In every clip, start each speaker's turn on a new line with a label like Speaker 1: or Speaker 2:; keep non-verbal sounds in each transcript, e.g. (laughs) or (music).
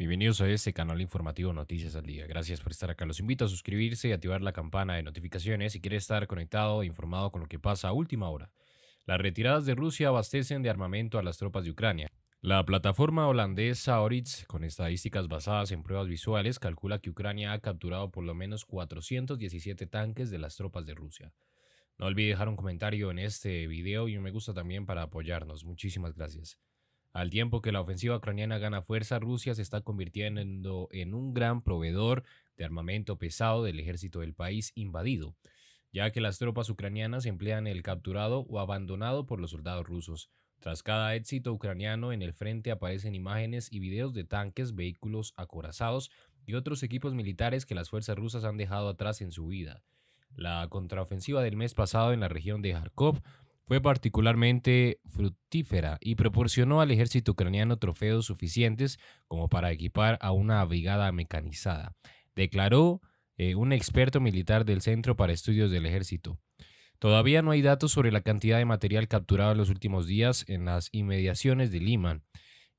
Speaker 1: Bienvenidos a este canal informativo Noticias al Día. Gracias por estar acá. Los invito a suscribirse y activar la campana de notificaciones si quieres estar conectado e informado con lo que pasa a última hora. Las retiradas de Rusia abastecen de armamento a las tropas de Ucrania. La plataforma holandesa Oritz, con estadísticas basadas en pruebas visuales, calcula que Ucrania ha capturado por lo menos 417 tanques de las tropas de Rusia. No olvide dejar un comentario en este video y un me gusta también para apoyarnos. Muchísimas gracias. Al tiempo que la ofensiva ucraniana gana fuerza, Rusia se está convirtiendo en un gran proveedor de armamento pesado del ejército del país invadido, ya que las tropas ucranianas emplean el capturado o abandonado por los soldados rusos. Tras cada éxito ucraniano en el frente aparecen imágenes y videos de tanques, vehículos acorazados y otros equipos militares que las fuerzas rusas han dejado atrás en su vida. La contraofensiva del mes pasado en la región de Kharkov fue particularmente fructífera y proporcionó al ejército ucraniano trofeos suficientes como para equipar a una brigada mecanizada, declaró eh, un experto militar del Centro para Estudios del Ejército. Todavía no hay datos sobre la cantidad de material capturado en los últimos días en las inmediaciones de Lima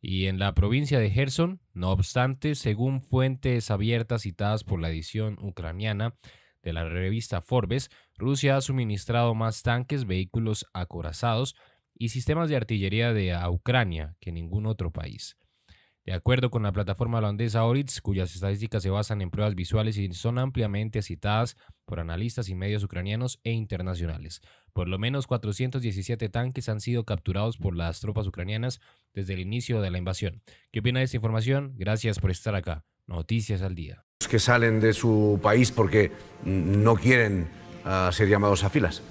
Speaker 1: y en la provincia de Gerson. No obstante, según fuentes abiertas citadas por la edición ucraniana, de la revista Forbes, Rusia ha suministrado más tanques, vehículos acorazados y sistemas de artillería de a Ucrania que ningún otro país. De acuerdo con la plataforma holandesa Oritz, cuyas estadísticas se basan en pruebas visuales y son ampliamente citadas por analistas y medios ucranianos e internacionales, por lo menos 417 tanques han sido capturados por las tropas ucranianas desde el inicio de la invasión. ¿Qué opina de esta información? Gracias por estar acá. Noticias al día
Speaker 2: que salen de su país porque no quieren ah, ser llamados a filas.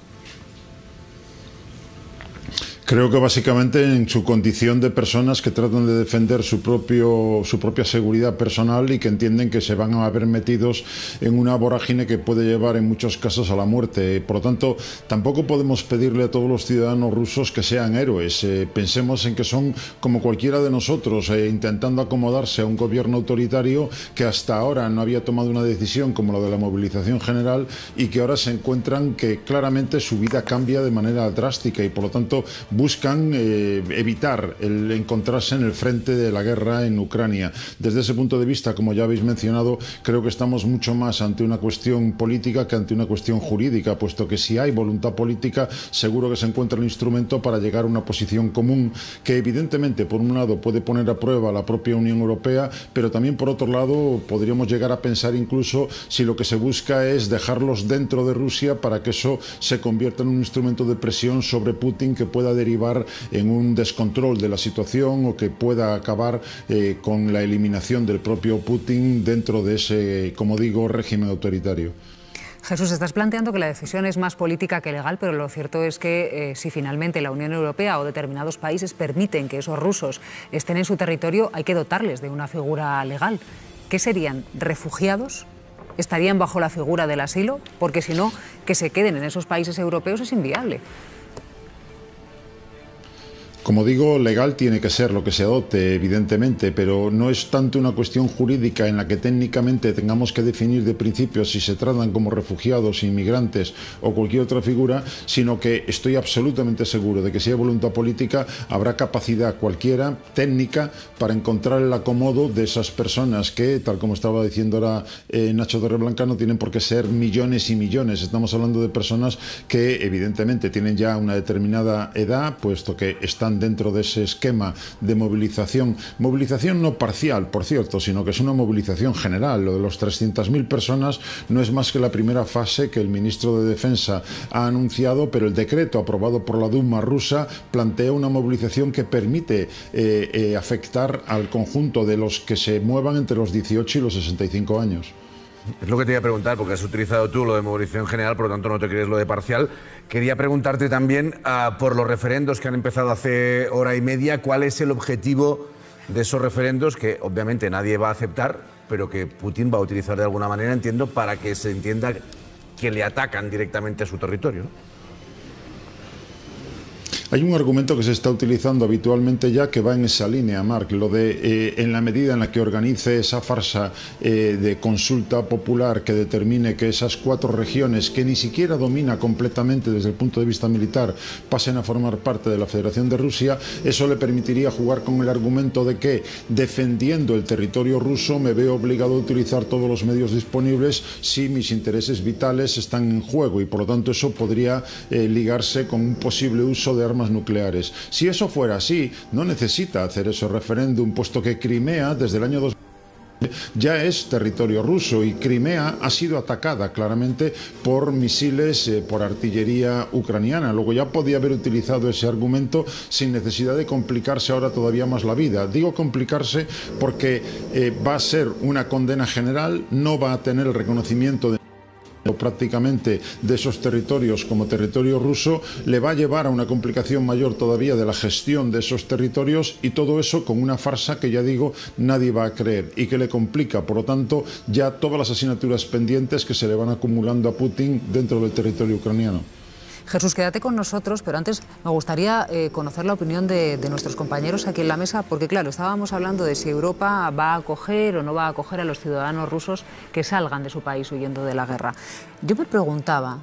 Speaker 3: Creo que básicamente en su condición de personas que tratan de defender su, propio, su propia seguridad personal y que entienden que se van a ver metidos en una vorágine que puede llevar en muchos casos a la muerte. Por lo tanto, tampoco podemos pedirle a todos los ciudadanos rusos que sean héroes. Eh, pensemos en que son como cualquiera de nosotros, eh, intentando acomodarse a un gobierno autoritario que hasta ahora no había tomado una decisión como la de la movilización general y que ahora se encuentran que claramente su vida cambia de manera drástica y por lo tanto buscan eh, evitar el encontrarse en el frente de la guerra en Ucrania. Desde ese punto de vista, como ya habéis mencionado, creo que estamos mucho más ante una cuestión política que ante una cuestión jurídica, puesto que si hay voluntad política, seguro que se encuentra el instrumento para llegar a una posición común que evidentemente, por un lado, puede poner a prueba la propia Unión Europea, pero también, por otro lado, podríamos llegar a pensar incluso si lo que se busca es dejarlos dentro de Rusia para que eso se convierta en un instrumento de presión sobre Putin que pueda derivar en un descontrol de la situación o que pueda acabar eh, con la eliminación del propio Putin dentro de ese, como digo, régimen autoritario.
Speaker 4: Jesús, estás planteando que la decisión es más política que legal, pero lo cierto es que eh, si finalmente la Unión Europea o determinados países permiten que esos rusos estén en su territorio, hay que dotarles de una figura legal. ¿Qué serían? ¿Refugiados? ¿Estarían bajo la figura del asilo? Porque si no, que se queden en esos países europeos es inviable.
Speaker 3: Como digo, legal tiene que ser lo que se adopte, evidentemente, pero no es tanto una cuestión jurídica en la que técnicamente tengamos que definir de principio si se tratan como refugiados, inmigrantes o cualquier otra figura, sino que estoy absolutamente seguro de que si hay voluntad política habrá capacidad cualquiera técnica para encontrar el acomodo de esas personas que, tal como estaba diciendo ahora eh, Nacho Torreblanca, no tienen por qué ser millones y millones. Estamos hablando de personas que evidentemente tienen ya una determinada edad, puesto que están dentro de ese esquema de movilización, movilización no parcial, por cierto, sino que es una movilización general. Lo de los 300.000 personas no es más que la primera fase que el ministro de Defensa ha anunciado, pero el decreto aprobado por la Duma rusa plantea una movilización que permite eh, eh, afectar al conjunto de los que se muevan entre los 18 y los 65 años.
Speaker 2: Es lo que te iba a preguntar, porque has utilizado tú lo de movilización general, por lo tanto no te crees lo de parcial. Quería preguntarte también ah, por los referendos que han empezado hace hora y media, ¿cuál es el objetivo de esos referendos que obviamente nadie va a aceptar, pero que Putin va a utilizar de alguna manera, entiendo, para que se entienda que le atacan directamente a su territorio?
Speaker 3: Hay un argumento que se está utilizando habitualmente ya que va en esa línea, Marc, lo de eh, en la medida en la que organice esa farsa eh, de consulta popular que determine que esas cuatro regiones que ni siquiera domina completamente desde el punto de vista militar pasen a formar parte de la Federación de Rusia, eso le permitiría jugar con el argumento de que defendiendo el territorio ruso me veo obligado a utilizar todos los medios disponibles si mis intereses vitales están en juego y por lo tanto eso podría eh, ligarse con un posible uso de armas nucleares. Si eso fuera así, no necesita hacer ese referéndum, puesto que Crimea, desde el año 2000, ya es territorio ruso y Crimea ha sido atacada claramente por misiles, eh, por artillería ucraniana. Luego ya podía haber utilizado ese argumento sin necesidad de complicarse ahora todavía más la vida. Digo complicarse porque eh, va a ser una condena general, no va a tener el reconocimiento de prácticamente de esos territorios como territorio ruso le va a llevar a una complicación mayor todavía de la gestión de esos territorios y todo eso con una farsa que ya digo nadie va a creer y que le complica por lo tanto ya todas las asignaturas pendientes que se le van acumulando a Putin dentro del territorio ucraniano.
Speaker 4: Jesús, quédate con nosotros, pero antes me gustaría eh, conocer la opinión de, de, nuestros compañeros aquí en la mesa, porque claro, estábamos hablando de si Europa va a acoger o no va a acoger a los ciudadanos rusos que salgan de su país huyendo de la guerra. Yo me preguntaba,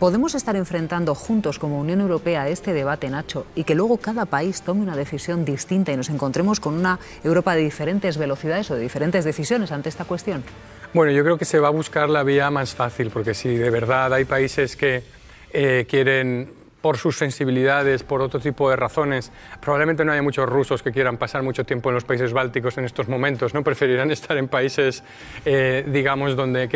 Speaker 4: ¿Podemos estar enfrentando juntos como Unión Europea este debate, Nacho, y que luego cada país tome una decisión distinta y nos encontremos con una Europa de diferentes velocidades o de diferentes decisiones ante esta cuestión?
Speaker 5: Bueno, yo creo que se va a buscar la vía más fácil, porque si de verdad hay países que eh, quieren por sus sensibilidades, por otro tipo de razones. Probablemente no haya muchos rusos que quieran pasar mucho tiempo en los países bálticos en estos momentos, ¿no? Preferirán (laughs) estar en países, eh, digamos, donde,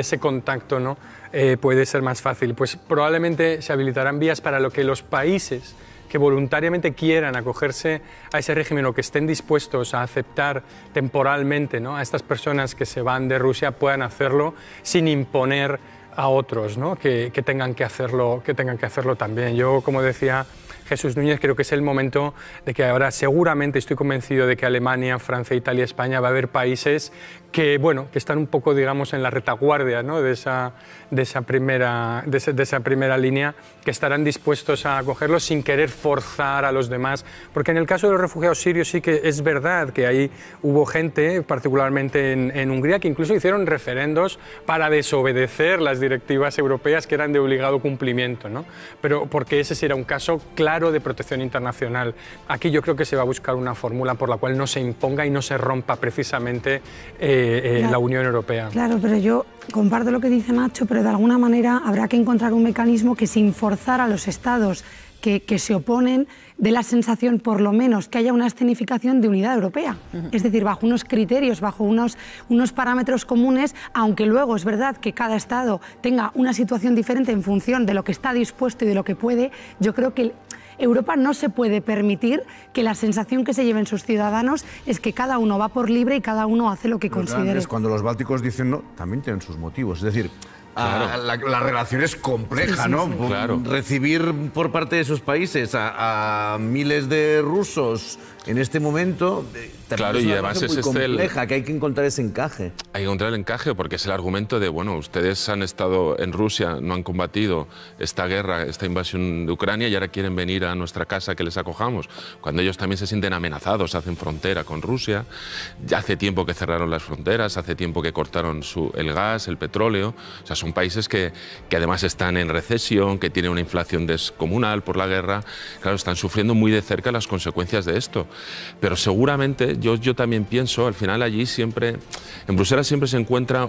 Speaker 5: ese contacto ¿no? Eh, puede ser más fácil. Pues probablemente se habilitarán vías para lo que los países que voluntariamente quieran acogerse a ese régimen o que estén dispuestos a aceptar temporalmente ¿no? a estas personas que se van de Rusia puedan hacerlo sin imponer a otros ¿no? que, tengan que, hacerlo, que tengan que hacerlo también. Yo, como decía Jesús Núñez, creo que es el momento de que ahora seguramente estoy convencido de que Alemania, Francia, Italia, España va a haber países que, bueno, que están un poco, digamos, en la retaguardia ¿no? de, esa, de, esa primera, de, esa, primera línea, que estarán dispuestos a acogerlos sin querer forzar a los demás. Porque en el caso de los refugiados sirios sí que es verdad que ahí hubo gente, particularmente en, Hungría, que incluso hicieron referendos para desobedecer las directivas europeas que eran de obligado cumplimiento, ¿no? Pero porque ese sí era un caso claro de protección internacional. Aquí yo creo que se va a buscar una fórmula por la cual no se imponga y no se rompa precisamente... Eh, eh, la Unión Europea. Claro,
Speaker 4: pero yo comparto lo que dice Macho, pero de alguna manera habrá que encontrar un mecanismo que sin forzar a los estados que, se oponen de la sensación, por lo menos, que haya una escenificación de unidad europea. Es decir, bajo unos criterios, bajo unos, unos parámetros comunes, aunque luego es verdad que cada Estado tenga una situación diferente en función de lo que está dispuesto y de lo que puede, yo creo que... Europa no se puede permitir que la sensación que se lleven sus ciudadanos es que cada uno va por libre y cada uno hace lo que considere.
Speaker 2: cuando los bálticos dicen no, también tienen sus motivos. Es decir, ah, la, relación es compleja, ¿no? Recibir por parte de esos países a, a miles de rusos en este momento eh, Claro, y además es muy este compleja, que hay que encontrar ese encaje.
Speaker 3: Hay que encontrar el encaje porque es el argumento de, bueno, ustedes han estado en Rusia, no han combatido esta guerra, esta invasión de Ucrania y ahora quieren venir a nuestra casa que les acojamos. Cuando ellos también se sienten amenazados, hacen frontera con Rusia, ya hace tiempo que cerraron las fronteras, hace tiempo que cortaron su, el gas, el petróleo. O sea, son países que, que además están en recesión, que tienen una inflación descomunal por la guerra. Claro, están sufriendo muy de cerca las consecuencias de esto. Pero seguramente yo, también pienso, al final allí siempre, en Bruselas siempre se encuentra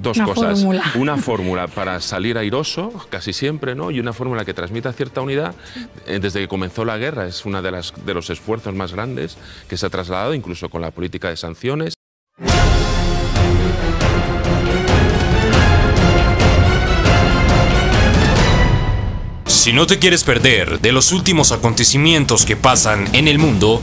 Speaker 3: dos cosas. (laughs) Una fórmula para salir airoso, casi siempre, ¿no? Y una fórmula que transmita cierta unidad eh, desde que comenzó la guerra. Es uno de, las, de los esfuerzos más grandes que se ha trasladado, incluso con la política de sanciones.
Speaker 1: Si no te quieres perder de los últimos acontecimientos que pasan en el mundo,